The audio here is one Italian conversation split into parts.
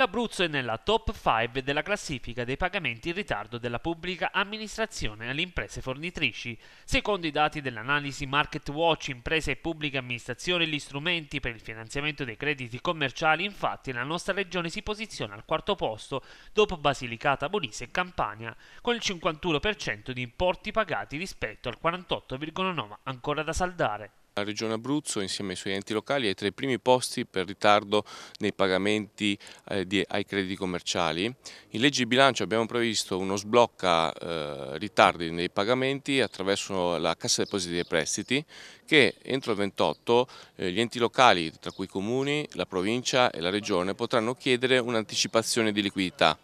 L'Abruzzo è nella top 5 della classifica dei pagamenti in ritardo della pubblica amministrazione alle imprese fornitrici. Secondo i dati dell'analisi Market Watch Imprese e Pubblica Amministrazione gli strumenti per il finanziamento dei crediti commerciali, infatti, la nostra regione si posiziona al quarto posto dopo Basilicata, Molise e Campania, con il 51% di importi pagati rispetto al 48,9% ancora da saldare. La Regione Abruzzo insieme ai suoi enti locali è tra i primi posti per ritardo nei pagamenti eh, ai crediti commerciali. In legge di bilancio abbiamo previsto uno sblocca eh, ritardi nei pagamenti attraverso la Cassa Depositi dei Prestiti che entro il 28 eh, gli enti locali, tra cui i comuni, la provincia e la regione, potranno chiedere un'anticipazione di liquidità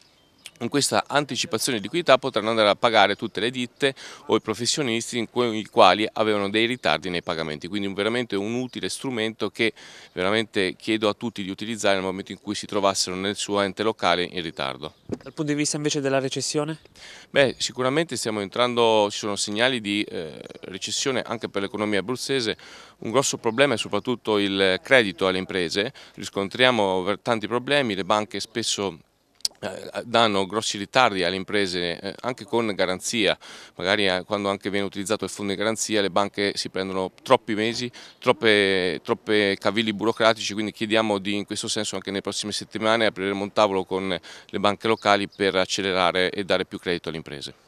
in questa anticipazione di liquidità potranno andare a pagare tutte le ditte o i professionisti in cui, i quali avevano dei ritardi nei pagamenti, quindi veramente un utile strumento che veramente chiedo a tutti di utilizzare nel momento in cui si trovassero nel suo ente locale in ritardo. Dal punto di vista invece della recessione? Beh, sicuramente stiamo entrando, ci sono segnali di eh, recessione anche per l'economia abruzzese, un grosso problema è soprattutto il credito alle imprese, riscontriamo tanti problemi, le banche spesso eh, danno grossi ritardi alle imprese eh, anche con garanzia, magari eh, quando anche viene utilizzato il fondo di garanzia le banche si prendono troppi mesi, troppe, troppe cavilli burocratici, quindi chiediamo di, in questo senso anche nelle prossime settimane apriremo un tavolo con le banche locali per accelerare e dare più credito alle imprese.